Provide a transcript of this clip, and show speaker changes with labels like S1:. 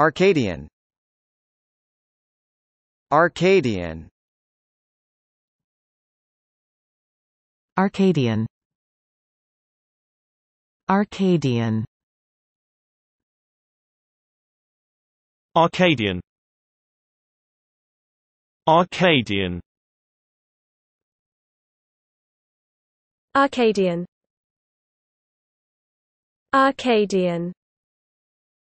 S1: Arcadian Arcadian Arcadian Arcadian Arcadian Arcadian Arcadian Arcadian